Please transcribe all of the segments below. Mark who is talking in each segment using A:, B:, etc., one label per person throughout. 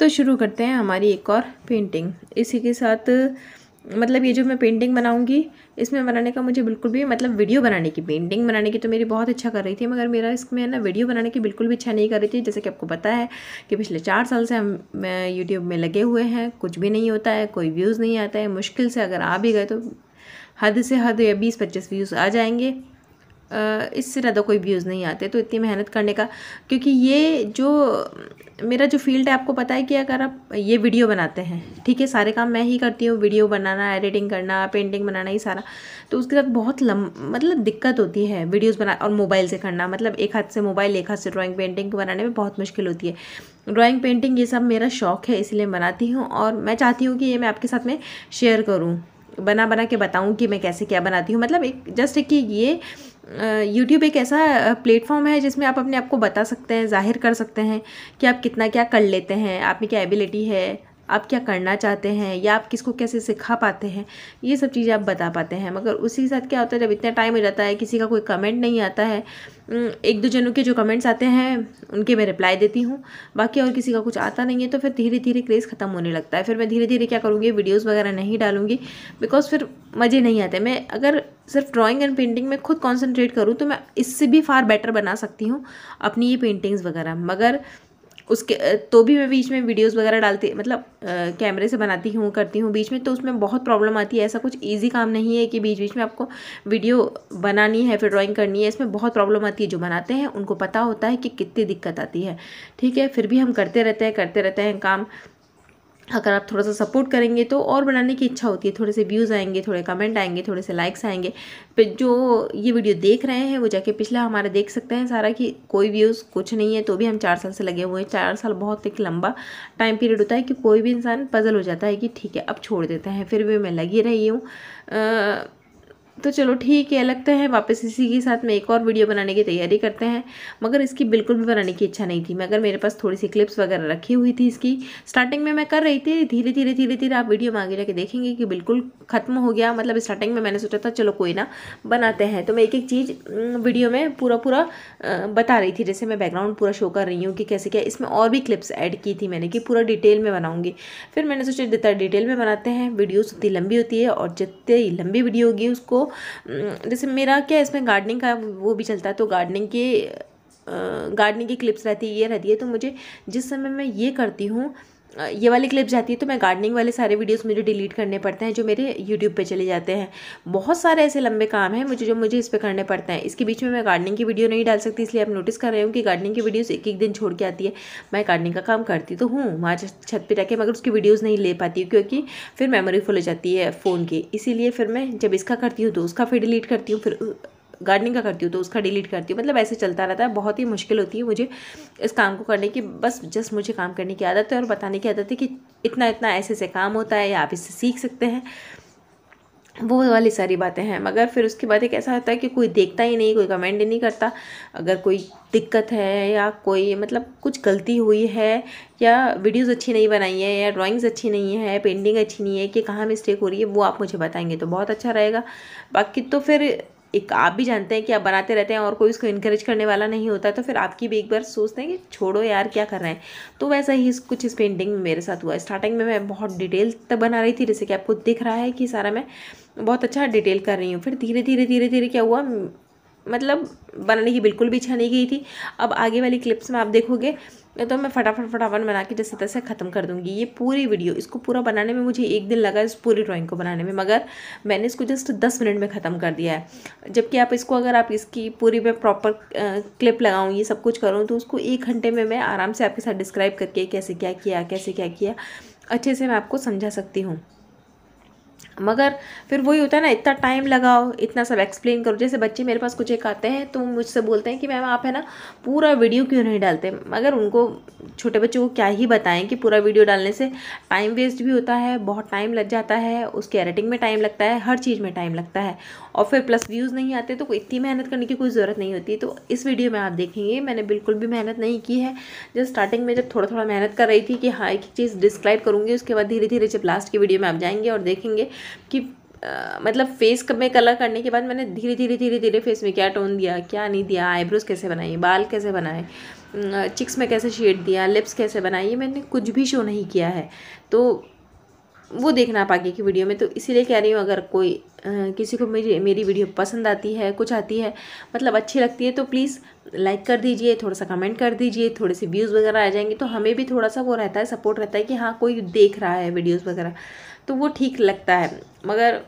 A: तो शुरू करते हैं हमारी एक और पेंटिंग इसी के साथ मतलब ये जो मैं पेंटिंग बनाऊंगी इसमें बनाने का मुझे बिल्कुल भी मतलब वीडियो बनाने की पेंटिंग बनाने की तो मेरी बहुत अच्छा कर रही थी मगर मेरा इसमें है ना वीडियो बनाने की बिल्कुल भी अच्छा नहीं कर रही थी जैसे कि आपको पता है कि पिछले चार साल से हम यूट्यूब में लगे हुए हैं कुछ भी नहीं होता है कोई व्यूज़ नहीं आता है मुश्किल से अगर आ भी गए तो हद से हद या बीस पच्चीस व्यूज़ आ जाएंगे इससे ज़्यादा कोई व्यूज़ नहीं आते तो इतनी मेहनत करने का क्योंकि ये जो मेरा जो फील्ड है आपको पता है कि अगर आप ये वीडियो बनाते हैं ठीक है सारे काम मैं ही करती हूँ वीडियो बनाना एडिटिंग करना पेंटिंग बनाना ये सारा तो उसके साथ बहुत लम मतलब दिक्कत होती है वीडियोज़ बना और मोबाइल से करना मतलब एक हाथ से मोबाइल एक हाथ से ड्राइंग पेंटिंग बनाने में बहुत मुश्किल होती है ड्राॅइंग पेंटिंग ये सब मेरा शौक़ है इसलिए बनाती हूँ और मैं चाहती हूँ कि ये मैं आपके साथ में शेयर करूँ बना बना के बताऊँ कि मैं कैसे क्या बनाती हूँ मतलब एक जस्ट कि ये यूट्यूब एक ऐसा प्लेटफॉर्म है जिसमें आप अपने आप को बता सकते हैं ज़ाहिर कर सकते हैं कि आप कितना क्या कर लेते हैं आप में क्या एबिलिटी है आप क्या करना चाहते हैं या आप किसको कैसे सिखा पाते हैं ये सब चीज़ें आप बता पाते हैं मगर उसी के साथ क्या होता है जब इतना टाइम हो जाता है किसी का कोई कमेंट नहीं आता है एक दो जनों के जो कमेंट्स आते हैं उनके मैं रिप्लाई देती हूँ बाकी और किसी का कुछ आता नहीं है तो फिर धीरे धीरे क्रेज़ ख़त्म होने लगता है फिर मैं धीरे धीरे क्या करूँगी वीडियोज़ वगैरह नहीं डालूंगी बिकॉज़ फिर मज़े नहीं आते मैं अगर सिर्फ ड्राइंग एंड पेंटिंग में खुद कंसंट्रेट करूँ तो मैं इससे भी फार बेटर बना सकती हूँ अपनी ये पेंटिंग्स वगैरह मगर उसके तो भी मैं बीच में वीडियोस वगैरह डालती मतलब कैमरे से बनाती हूँ करती हूँ बीच में तो उसमें बहुत प्रॉब्लम आती है ऐसा कुछ ईजी काम नहीं है कि बीच बीच में आपको वीडियो बनानी है फिर ड्राइंग करनी है इसमें बहुत प्रॉब्लम आती है जो बनाते हैं उनको पता होता है कि कितनी दिक्कत आती है ठीक है फिर भी हम करते रहते हैं करते रहते हैं काम अगर आप थोड़ा सा सपोर्ट करेंगे तो और बनाने की इच्छा होती है थोड़े से व्यूज़ आएंगे थोड़े कमेंट आएंगे थोड़े से लाइक्स आएंगे फिर जो ये वीडियो देख रहे हैं वो जाके पिछला हमारा देख सकते हैं सारा कि कोई व्यूज़ कुछ नहीं है तो भी हम चार साल से लगे हुए हैं चार साल बहुत एक लंबा टाइम पीरियड होता है कि कोई भी इंसान पजल हो जाता है कि ठीक है अब छोड़ देते हैं फिर भी मैं लगी रही हूँ तो चलो ठीक है लगता है वापस इसी के साथ में एक और वीडियो बनाने की तैयारी करते हैं मगर इसकी बिल्कुल भी बनाने की इच्छा नहीं थी मगर मेरे पास थोड़ी सी क्लिप्स वगैरह रखी हुई थी इसकी स्टार्टिंग में मैं कर रही थी धीरे धीरे धीरे धीरे आप वीडियो में आगे जाके देखेंगे कि बिल्कुल ख़त्म हो गया मतलब स्टार्टिंग में मैंने सोचा था चलो कोई ना बनाते हैं तो मैं एक एक चीज़ वीडियो में पूरा पूरा बता रही थी जैसे मैं बैकग्राउंड पूरा शो कर रही हूँ कि कैसे क्या इसमें और भी क्लिप्स ऐड की थी मैंने कि पूरा डिटेल में बनाऊँगी फिर मैंने सोचा जितना डिटेल में बनाते हैं वीडियोज़ उतनी लंबी होती है और जितनी लंबी वीडियो होगी उसको हम्म, जैसे मेरा क्या इसमें गार्डनिंग का वो भी चलता है तो गार्डनिंग के गार्डनिंग की क्लिप्स रहती है ये रहती है तो मुझे जिस समय मैं ये करती हूँ ये वाली क्लिप जाती है तो मैं गार्डनिंग वाले सारे वीडियोस मुझे डिलीट करने पड़ते हैं जो मेरे यूट्यूब पे चले जाते हैं बहुत सारे ऐसे लंबे काम हैं मुझे जो मुझे इस पे करने पड़ते हैं इसके बीच में मैं गार्डनिंग की वीडियो नहीं डाल सकती इसलिए आप नोटिस कर रहे हो कि गार्डनिंग की वीडियोज एक एक दिन छोड़ के आती है मैं गार्डनिंग का काम करती तो हूँ वहाँ छत पर जाके मगर उसकी वीडियोज़ नहीं ले पाती हूँ क्योंकि फिर मेमोरी फुल हो जाती है फ़ोन की इसीलिए फिर मैं जब इसका करती हूँ तो उसका फिर डिलीट करती हूँ फिर गार्डनिंग का करती हूँ तो उसका डिलीट करती हूँ मतलब ऐसे चलता रहता है बहुत ही मुश्किल होती है मुझे इस काम को करने की बस जस्ट मुझे काम करने की आदत है और बताने की आदत है कि इतना इतना ऐसे ऐसे काम होता है या आप इससे सीख सकते हैं वो वाली सारी बातें हैं मगर फिर उसके बाद एक ऐसा होता है कि कोई देखता ही नहीं कोई कमेंट ही नहीं करता अगर कोई दिक्कत है या कोई मतलब कुछ गलती हुई है या वीडियोस अच्छी नहीं बनाई है या ड्राइंग्स अच्छी नहीं है पेंटिंग अच्छी नहीं है कि कहाँ मिस्टेक हो रही है वो आप मुझे बताएंगे तो बहुत अच्छा रहेगा बाकी तो फिर एक आप भी जानते हैं कि आप बनाते रहते हैं और कोई उसको इनक्रेज करने वाला नहीं होता तो फिर आपकी भी एक बार सोचते हैं कि छोड़ो यार क्या कर रहे हैं तो वैसा ही कुछ इस पेंटिंग में मेरे साथ हुआ स्टार्टिंग में मैं बहुत डिटेल तक बना रही थी जैसे कि आपको दिख रहा है कि सारा मैं बहुत अच्छा डिटेल कर रही हूँ फिर धीरे धीरे धीरे धीरे क्या हुआ मतलब बनाने की बिल्कुल भी इच्छा नहीं गई थी अब आगे वाली क्लिप्स में आप देखोगे तो मैं फटाफट फटाफट बना के जैसे तैसे ख़त्म कर दूँगी ये पूरी वीडियो इसको पूरा बनाने में मुझे एक दिन लगा इस पूरी ड्राइंग को बनाने में मगर मैंने इसको जस्ट दस मिनट में ख़त्म कर दिया है जबकि आप इसको अगर आप इसकी पूरी मैं प्रॉपर क्लिप लगाऊँ ये सब कुछ करूँ तो उसको एक घंटे में मैं आराम से आपके साथ डिस्क्राइब करके कैसे क्या किया कैसे क्या किया अच्छे से मैं आपको समझा सकती हूँ मगर फिर वही होता है ना इतना टाइम लगाओ इतना सब एक्सप्लेन करो जैसे बच्चे मेरे पास कुछ एक आते हैं तो मुझसे बोलते हैं कि मैम आप है ना पूरा वीडियो क्यों नहीं डालते मगर उनको छोटे बच्चों को क्या ही बताएं कि पूरा वीडियो डालने से टाइम वेस्ट भी होता है बहुत टाइम लग जाता है उसके एडिटिंग में टाइम लगता है हर चीज़ में टाइम लगता है और फिर प्लस व्यूज़ नहीं आते तो इतनी मेहनत करने की कोई ज़रूरत नहीं होती तो इस वीडियो में आप देखेंगे मैंने बिल्कुल भी मेहनत नहीं की है जब स्टार्टिंग में जब थोड़ा थोड़ा मेहनत कर रही थी कि हाँ एक चीज़ डिस्क्राइब करूँगी उसके बाद धीरे धीरे जब लास्ट की वीडियो में आप जाएंगे और देखेंगे कि मतलब फेस में कलर करने के बाद मैंने धीरे धीरे धीरे धीरे फेस में क्या टोन दिया क्या नहीं दिया आईब्रोज कैसे बनाई बाल कैसे बनाए चिक्स में कैसे शेड दिया लिप्स कैसे बनाई ये मैंने कुछ भी शो नहीं किया है तो वो देखना आप आगे की वीडियो में तो इसीलिए कह रही हूँ अगर कोई आ, किसी को मेरी मेरी वीडियो पसंद आती है कुछ आती है मतलब अच्छी लगती है तो प्लीज़ लाइक कर दीजिए थोड़ा सा कमेंट कर दीजिए थोड़े से व्यूज़ वगैरह आ जाएंगे तो हमें भी थोड़ा सा वो रहता है सपोर्ट रहता है कि हाँ कोई देख रहा है वीडियोज़ वगैरह तो वो ठीक लगता है मगर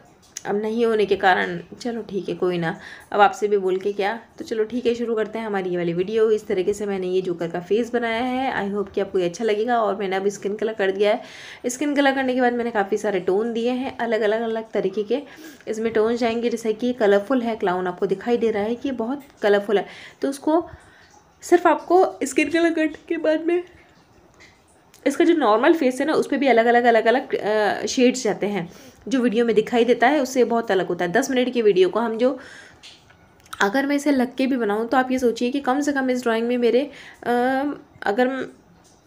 A: अब नहीं होने के कारण चलो ठीक है कोई ना अब आपसे भी बोल के क्या तो चलो ठीक है शुरू करते हैं हमारी ये वाली वीडियो इस तरीके से मैंने ये जोकर का फेस बनाया है आई होप कि आपको ये अच्छा लगेगा और मैंने अब स्किन कलर कर दिया है स्किन कलर करने के बाद मैंने काफ़ी सारे टोन दिए हैं अलग अलग अलग तरीके के इसमें टोन जाएंगे जैसे कि कलरफुल है क्लाउन आपको दिखाई दे रहा है कि बहुत कलरफुल है तो उसको सिर्फ आपको स्किन कलर करने के बाद में इसका जो नॉर्मल फेस है ना उस पर भी अलग अलग अलग अलग शेड्स जाते हैं जो वीडियो में दिखाई देता है उससे बहुत अलग होता है दस मिनट की वीडियो को हम जो अगर मैं इसे लग के भी बनाऊँ तो आप ये सोचिए कि कम से कम इस ड्राॅइंग में मेरे आ, अगर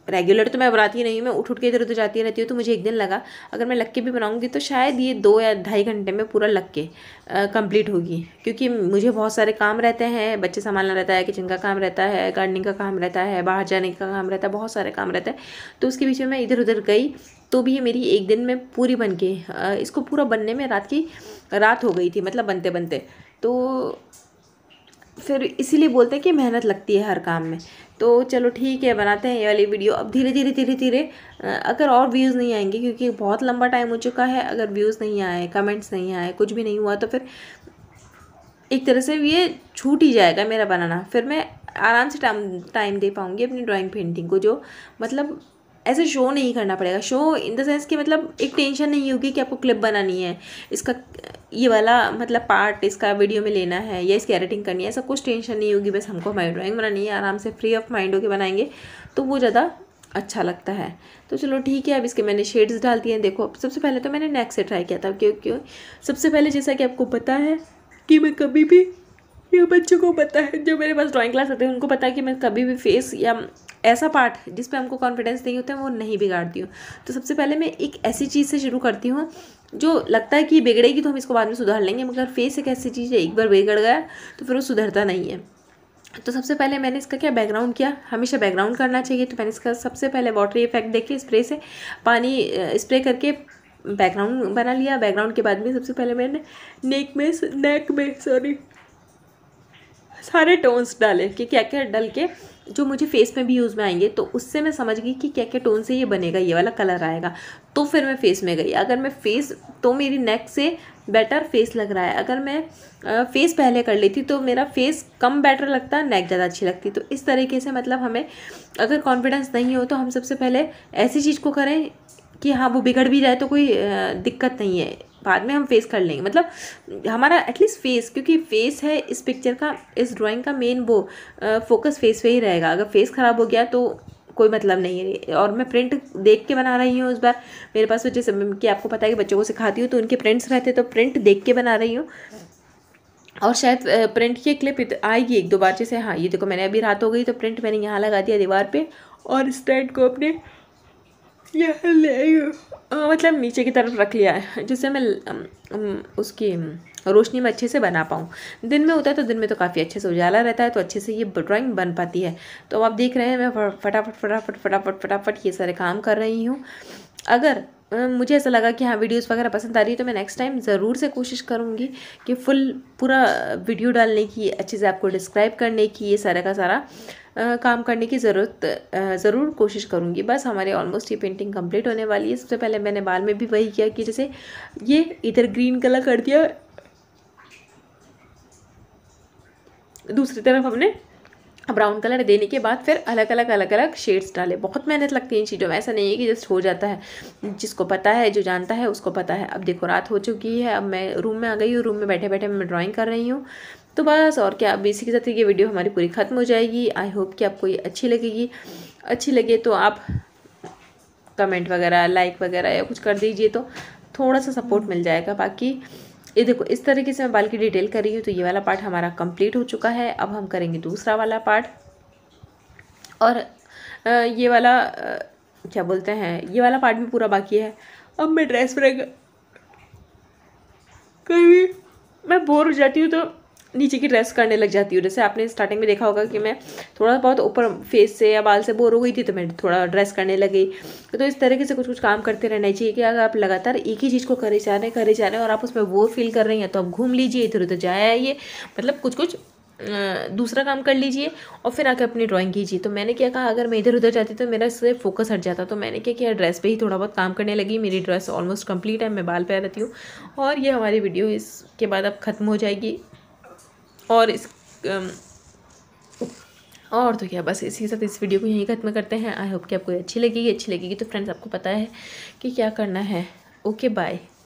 A: रेगुलर तो मैं बनाती नहीं मैं उठ उठ के इधर उधर जाती रहती हूँ तो मुझे एक दिन लगा अगर मैं लग के भी बनाऊँगी तो शायद ये दो या ढाई घंटे में पूरा लग के कम्प्लीट होगी क्योंकि मुझे बहुत सारे काम रहते हैं बच्चे संभालना रहता है किचन का काम रहता है गार्डनिंग का काम रहता है बाहर जाने का काम रहता है बहुत सारे काम रहता है तो उसके बीच में मैं इधर उधर गई तो भी ये मेरी एक दिन में पूरी बन के इसको पूरा बनने में रात की रात हो गई थी मतलब बनते बनते तो फिर इसीलिए बोलते हैं कि मेहनत लगती है हर काम में तो चलो ठीक है बनाते हैं ये वाली वीडियो अब धीरे धीरे धीरे धीरे अगर और व्यूज़ नहीं आएंगे क्योंकि बहुत लंबा टाइम हो चुका है अगर व्यूज़ नहीं आए कमेंट्स नहीं आए कुछ भी नहीं हुआ तो फिर एक तरह से ये छूट ही जाएगा मेरा बनाना फिर मैं आराम से टाइम टाइम दे पाऊँगी अपनी ड्राइंग पेंटिंग को जो मतलब ऐसे शो नहीं करना पड़ेगा शो इन द सेंस कि मतलब एक टेंशन नहीं होगी कि आपको क्लिप बनानी है इसका ये वाला मतलब पार्ट इसका वीडियो में लेना है या इसकी एडिटिंग करनी है ऐसा कुछ टेंशन नहीं होगी बस हमको हमारी ड्राइंग बनानी है आराम से फ्री ऑफ माइंड होकर बनाएंगे तो वो ज़्यादा अच्छा लगता है तो चलो ठीक है अब इसके मैंने शेड्स डाल दिए हैं देखो सबसे पहले तो मैंने नेक से ट्राई किया था क्यों क्यों सबसे पहले जैसा कि आपको पता है कि मैं कभी भी या बच्चों को पता है जो मेरे पास ड्राइंग क्लास आते हैं उनको पता है कि मैं कभी भी फेस या ऐसा पार्ट जिस पे हमको कॉन्फिडेंस नहीं होता है वो नहीं बिगाड़ती हूँ तो सबसे पहले मैं एक ऐसी चीज़ से शुरू करती हूँ जो लगता है कि बिगड़ेगी तो हम इसको बाद में सुधार लेंगे मगर फेस एक ऐसी चीज़ है एक बार बिगड़ गया तो फिर वो सुधरता नहीं है तो सबसे पहले मैंने इसका क्या बैकग्राउंड किया हमेशा बैकग्राउंड करना चाहिए तो मैंने इसका सबसे पहले वाटरी इफेक्ट देखे स्प्रे से पानी स्प्रे करके बैकग्राउंड बना लिया बैकग्राउंड के बाद में सबसे पहले मैंने नेक में नेक में सॉरी सारे टोन्स डाले कि क्या क्या डल के जो मुझे फेस में भी यूज़ में आएंगे तो उससे मैं समझ गई कि क्या क्या टोन से ये बनेगा ये वाला कलर आएगा तो फिर मैं फेस में गई अगर मैं फेस तो मेरी नेक से बेटर फेस लग रहा है अगर मैं फेस पहले कर लेती तो मेरा फेस कम बेटर लगता नेक ज़्यादा अच्छी लगती तो इस तरीके से मतलब हमें अगर कॉन्फिडेंस नहीं हो तो हम सबसे पहले ऐसी चीज़ को करें कि हाँ वो बिगड़ भी जाए तो कोई दिक्कत नहीं है बाद में हम फेस कर लेंगे मतलब हमारा एटलीस्ट फेस क्योंकि फेस है इस पिक्चर का इस ड्राइंग का मेन वो फोकस फेस पे ही रहेगा अगर फेस ख़राब हो गया तो कोई मतलब नहीं है और मैं प्रिंट देख के बना रही हूँ उस बार मेरे पास जैसे कि आपको पता है कि बच्चों को सिखाती हूँ तो उनके प्रिंट्स रहते तो प्रिंट देख के बना रही हूँ और शायद प्रिंट की क्लिप आएगी एक दो बार जैसे हाँ ये देखो मैंने अभी रात हो गई तो प्रिंट मैंने यहाँ लगा दिया दीवार पर और स्टैंड को अपने यह ले मतलब नीचे की तरफ रख लिया है जिससे मैं उसकी रोशनी में अच्छे से बना पाऊँ दिन में होता है तो दिन में तो काफ़ी अच्छे से उजाला रहता है तो अच्छे से ये ड्राइंग बन पाती है तो अब आप देख रहे हैं मैं फटाफट फटाफट फटाफट फटाफट ये सारे काम कर रही हूँ अगर मुझे ऐसा लगा कि हाँ वीडियोस वगैरह पसंद आ रही है तो मैं नेक्स्ट टाइम ज़रूर से कोशिश करूँगी कि फुल पूरा वीडियो डालने की अच्छे से आपको डिस्क्राइब करने की ये सारा का सारा आ, काम करने की ज़रूरत ज़रूर कोशिश करूँगी बस हमारे ऑलमोस्ट ये पेंटिंग कंप्लीट होने वाली है सबसे पहले मैंने बाल में भी वही किया कि जैसे ये इधर ग्रीन कलर कर दिया दूसरी तरफ हमने ब्राउन हाँ, कलर देने के बाद फिर अलग अलग अलग अलग शेड्स डाले बहुत मेहनत लगती है इन चीज़ों में ऐसा नहीं है कि जस्ट हो जाता है जिसको पता है जो जानता है उसको पता है अब देखो रात हो चुकी है अब मैं रूम में आ गई हूँ रूम में बैठे बैठे मैं ड्राॅइंग कर रही हूँ तो बस और क्या अब इसी के साथ ये वीडियो हमारी पूरी ख़त्म हो जाएगी आई होप कि आपको ये अच्छी लगेगी अच्छी लगे तो आप कमेंट वगैरह लाइक वगैरह या कुछ कर दीजिए तो थोड़ा सा सपोर्ट मिल जाएगा बाकी ये देखो इस तरीके से मैं बाल की डिटेल कर रही हूँ तो ये वाला पार्ट हमारा कंप्लीट हो चुका है अब हम करेंगे दूसरा वाला पार्ट और ये वाला क्या बोलते हैं ये वाला पार्ट भी पूरा बाकी है अब मैं ड्रेस पर कहीं भी मैं बोर हो जाती हूँ तो नीचे की ड्रेस करने लग जाती हूँ जैसे आपने स्टार्टिंग में देखा होगा कि मैं थोड़ा बहुत ऊपर फेस से या बाल से बोर हो गई थी तो मैं थोड़ा ड्रेस करने लगी तो इस तरीके से कुछ कुछ काम करते रहना चाहिए कि अगर आप लगातार एक ही चीज़ को करे जा रहे करे जा रहे हैं और आप उसमें वो फील कर रही हैं तो आप घूम लीजिए इधर उधर जाए आइए मतलब कुछ कुछ दूसरा काम कर लीजिए और फिर आके अपनी ड्राइंग कीजिए तो मैंने क्या कहा अगर मैं इधर उधर जाती तो मेरा इससे फोकस हट जाता तो मैंने क्या किया ड्रेस पे ही थोड़ा बहुत काम करने लगी मेरी ड्रेस ऑलमोस्ट कंप्लीट है मैं बाल पैर रहती हूँ और ये हमारी वीडियो इसके बाद अब ख़त्म हो जाएगी और इस और तो क्या बस इसी साथ इस वीडियो को यहीं ख़त्म करते हैं आई होप कि आपको अच्छी लगेगी अच्छी लगेगी तो फ्रेंड्स आपको पता है कि क्या करना है ओके बाय